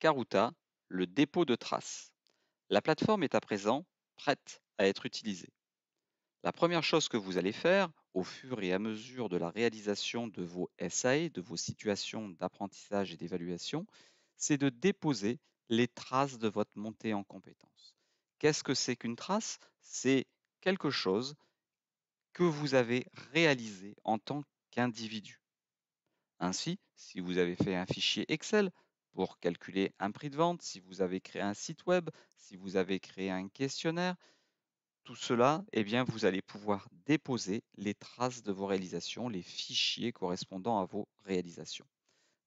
Caruta, le dépôt de traces. La plateforme est à présent prête à être utilisée. La première chose que vous allez faire au fur et à mesure de la réalisation de vos SAE, de vos situations d'apprentissage et d'évaluation, c'est de déposer les traces de votre montée en compétences. Qu'est-ce que c'est qu'une trace C'est quelque chose que vous avez réalisé en tant qu'individu. Ainsi, si vous avez fait un fichier Excel, pour calculer un prix de vente, si vous avez créé un site web, si vous avez créé un questionnaire, tout cela, eh bien, vous allez pouvoir déposer les traces de vos réalisations, les fichiers correspondant à vos réalisations.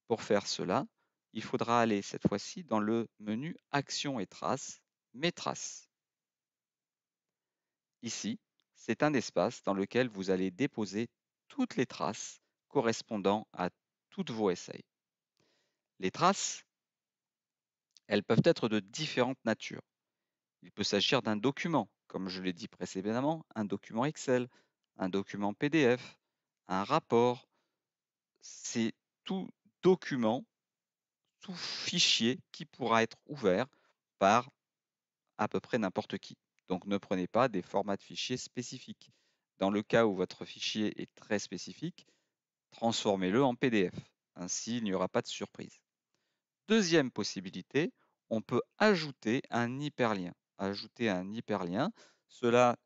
Pour faire cela, il faudra aller cette fois-ci dans le menu Actions et traces, Mes traces. Ici, c'est un espace dans lequel vous allez déposer toutes les traces correspondant à toutes vos essais. Les traces, elles peuvent être de différentes natures. Il peut s'agir d'un document, comme je l'ai dit précédemment, un document Excel, un document PDF, un rapport. C'est tout document, tout fichier qui pourra être ouvert par à peu près n'importe qui. Donc ne prenez pas des formats de fichiers spécifiques. Dans le cas où votre fichier est très spécifique, transformez-le en PDF. Ainsi, il n'y aura pas de surprise. Deuxième possibilité, on peut ajouter un hyperlien. Ajouter un hyperlien, cela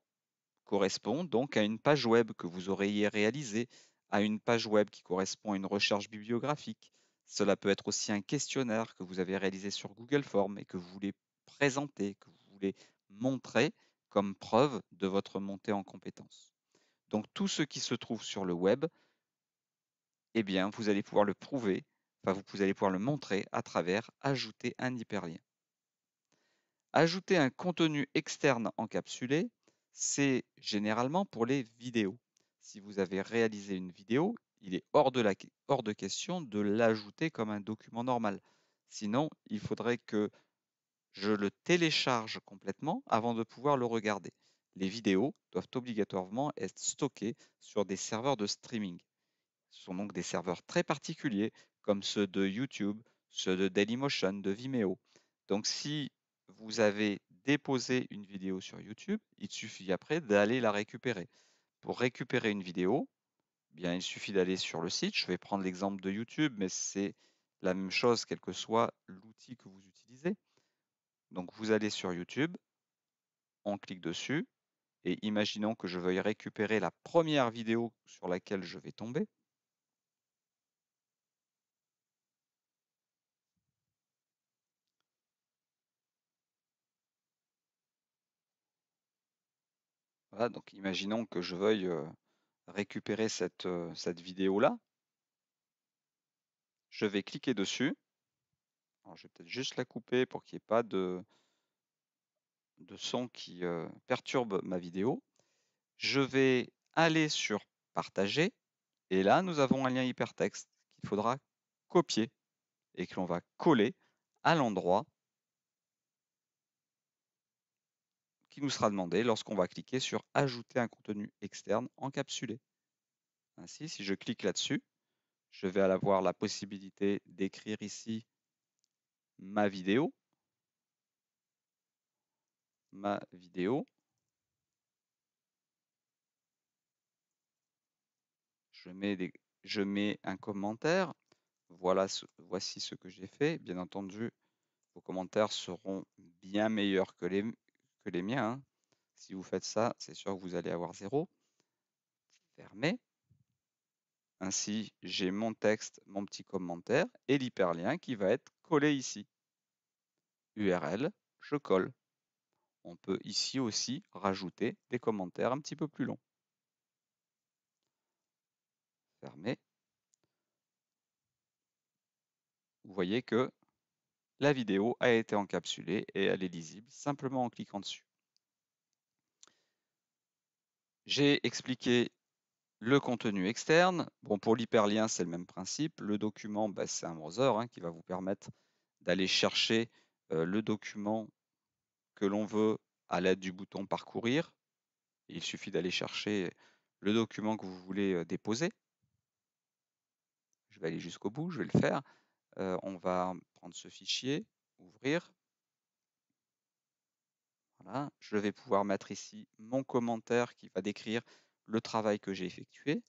correspond donc à une page web que vous auriez réalisée, à une page web qui correspond à une recherche bibliographique. Cela peut être aussi un questionnaire que vous avez réalisé sur Google Forms et que vous voulez présenter, que vous voulez montrer comme preuve de votre montée en compétence. Donc tout ce qui se trouve sur le web, eh bien, vous allez pouvoir le prouver vous, allez pouvoir le montrer à travers ajouter un hyperlien. Ajouter un contenu externe encapsulé, c'est généralement pour les vidéos. Si vous avez réalisé une vidéo, il est hors de, hors de question de l'ajouter comme un document normal. Sinon, il faudrait que je le télécharge complètement avant de pouvoir le regarder. Les vidéos doivent obligatoirement être stockées sur des serveurs de streaming. Ce sont donc des serveurs très particuliers comme ceux de YouTube, ceux de Dailymotion, de Vimeo. Donc si vous avez déposé une vidéo sur YouTube, il suffit après d'aller la récupérer. Pour récupérer une vidéo, eh bien il suffit d'aller sur le site. Je vais prendre l'exemple de YouTube, mais c'est la même chose quel que soit l'outil que vous utilisez. Donc vous allez sur YouTube, on clique dessus, et imaginons que je veuille récupérer la première vidéo sur laquelle je vais tomber. donc imaginons que je veuille récupérer cette, vidéo-là. Je vais cliquer dessus. je vais peut-être juste la couper pour qu'il n'y ait pas de, son qui perturbe ma vidéo. Je vais aller sur partager et là nous avons un lien hypertexte qu'il faudra copier et que l'on va coller à l'endroit nous sera demandé lorsqu'on va cliquer sur Ajouter un contenu externe encapsulé. Ainsi, si je clique là-dessus, je vais avoir la possibilité d'écrire ici ma vidéo, ma vidéo. Je mets, je mets un commentaire. Voilà voici ce que j'ai fait. Bien entendu, vos commentaires seront bien meilleurs que les, les miens. Hein. Si vous faites ça, c'est sûr que vous allez avoir zéro. Fermez. Ainsi, j'ai mon texte, mon petit commentaire et l'hyperlien qui va être collé ici. URL, je colle. On peut ici aussi rajouter des commentaires un petit peu plus longs. Fermez. Vous voyez que la vidéo a été encapsulée et elle est lisible simplement en cliquant dessus. J'ai expliqué le contenu externe. Bon, pour l'hyperlien, c'est le même principe. Le document, bah, c'est un browser hein, qui va vous permettre d'aller chercher euh, le document que l'on veut à l'aide du bouton parcourir. Il suffit d'aller chercher le document que vous voulez euh, déposer. Je vais aller jusqu'au bout, je vais le faire. Euh, on va prendre ce fichier, ouvrir. Voilà, je vais pouvoir mettre ici mon commentaire qui va décrire le travail que j'ai effectué.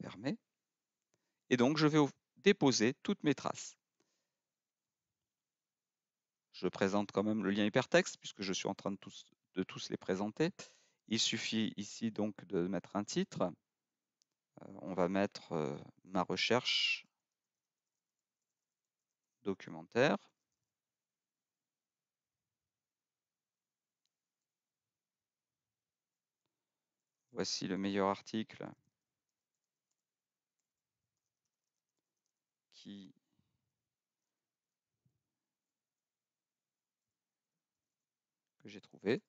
fermer, Et donc, je vais déposer toutes mes traces. Je présente quand même le lien hypertexte puisque je suis en train de tous les présenter. Il suffit ici donc de mettre un titre. Euh, on va mettre euh, ma recherche documentaire. Voici le meilleur article qui que j'ai trouvé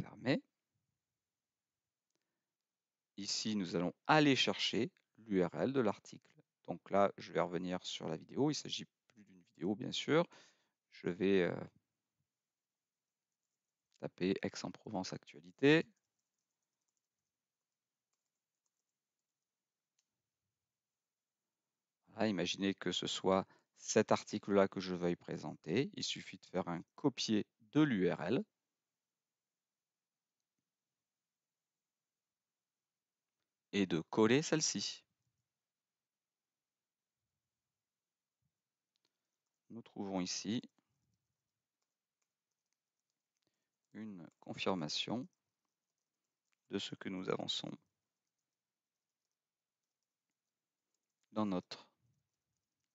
fermé. Ici, nous allons aller chercher l'URL de l'article. Donc là, je vais revenir sur la vidéo. Il s'agit plus d'une vidéo, bien sûr. Je vais euh, taper Aix-en-Provence Actualité. imaginez que ce soit cet article-là que je veuille présenter. Il suffit de faire un copier de l'URL et de coller celle-ci. Nous trouvons ici une confirmation de ce que nous avançons dans notre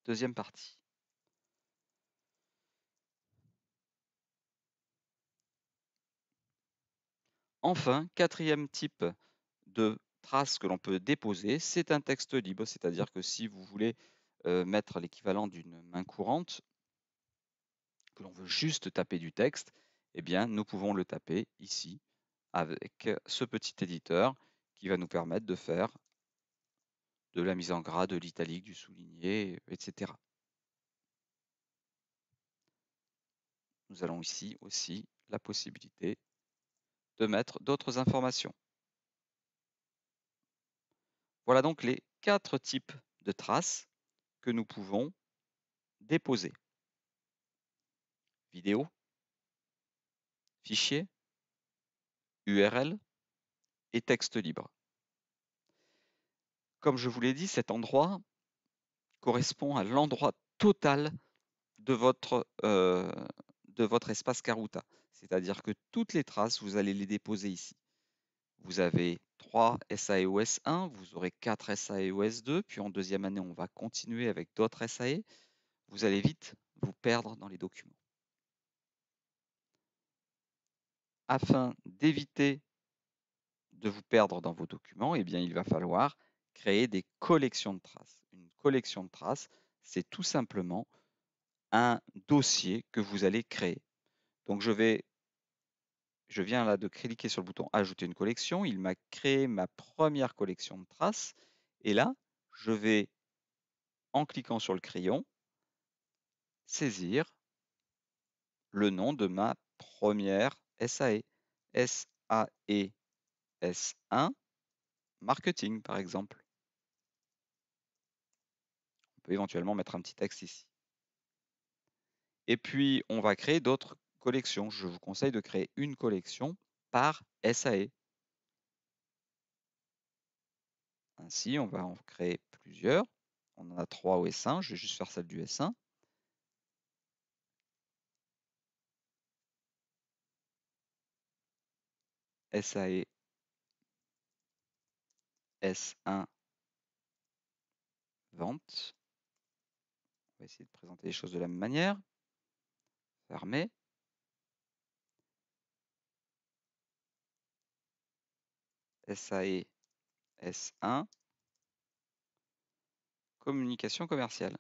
deuxième partie. Enfin, quatrième type de trace que l'on peut déposer. C'est un texte libre, c'est-à-dire que si vous voulez euh, mettre l'équivalent d'une main courante, que l'on veut juste taper du texte, eh bien, nous pouvons le taper ici avec ce petit éditeur qui va nous permettre de faire de la mise en gras, de l'italique, du souligné, etc. Nous allons ici aussi la possibilité de mettre d'autres informations. Voilà donc les quatre types de traces que nous pouvons déposer. Vidéo, fichier, URL et texte libre. Comme je vous l'ai dit, cet endroit correspond à l'endroit total de votre, euh, de votre espace Caruta. C'est-à-dire que toutes les traces, vous allez les déposer ici. Vous avez 3 OS 1, vous aurez 4 OS 2, puis en deuxième année, on va continuer avec d'autres SAE. Vous allez vite vous perdre dans les documents. Afin d'éviter de vous perdre dans vos documents, eh bien, il va falloir créer des collections de traces. Une collection de traces, c'est tout simplement un dossier que vous allez créer. Donc je vais je viens là de cliquer sur le bouton Ajouter une collection. Il m'a créé ma première collection de traces. Et là, je vais, en cliquant sur le crayon, saisir le nom de ma première SAE. SAE S1 Marketing, par exemple. On peut éventuellement mettre un petit texte ici. Et puis, on va créer d'autres collection. Je vous conseille de créer une collection par SAE. Ainsi, on va en créer plusieurs. On en a trois au S1. Je vais juste faire celle du S1. SAE S1 vente. On va essayer de présenter les choses de la même manière. Fermé. SAE S1, communication commerciale.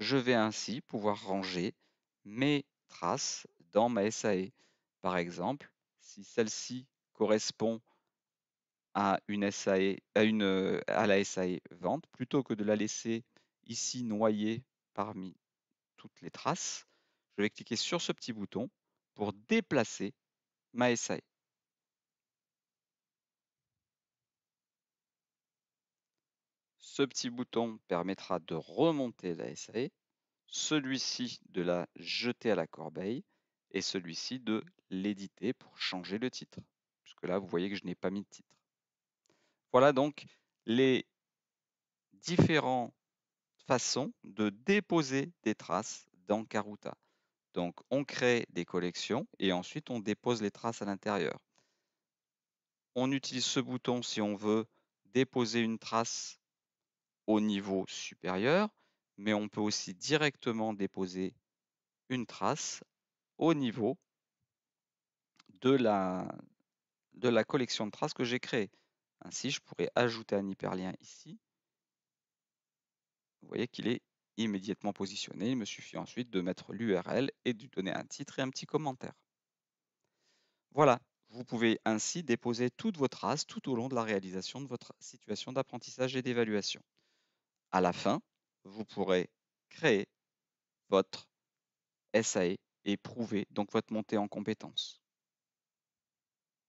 Je vais ainsi pouvoir ranger mes traces dans ma SAE. Par exemple, si celle-ci correspond à, une e, à, à la SAE vente, plutôt que de la laisser ici noyée parmi toutes les traces, je vais cliquer sur ce petit bouton pour déplacer ma SAE. Ce petit bouton permettra de remonter la SAE, celui-ci de la jeter à la corbeille et celui-ci de l'éditer pour changer le titre, puisque là, vous voyez que je n'ai pas mis de titre. Voilà donc les différentes façons de déposer des traces dans Caruta. Donc, on crée des collections et ensuite on dépose les traces à l'intérieur. On utilise ce bouton si on veut déposer une trace au niveau supérieur, mais on peut aussi directement déposer une trace au niveau de la, collection de traces que j'ai créée. Ainsi, je pourrais ajouter un hyperlien ici. Vous voyez qu'il est immédiatement positionné, il me suffit ensuite de mettre l'URL et de donner un titre et un petit commentaire. Voilà, vous pouvez ainsi déposer toute votre traces tout au long de la réalisation de votre situation d'apprentissage et d'évaluation. À la fin, vous pourrez créer votre SAE et prouver donc votre montée en compétences.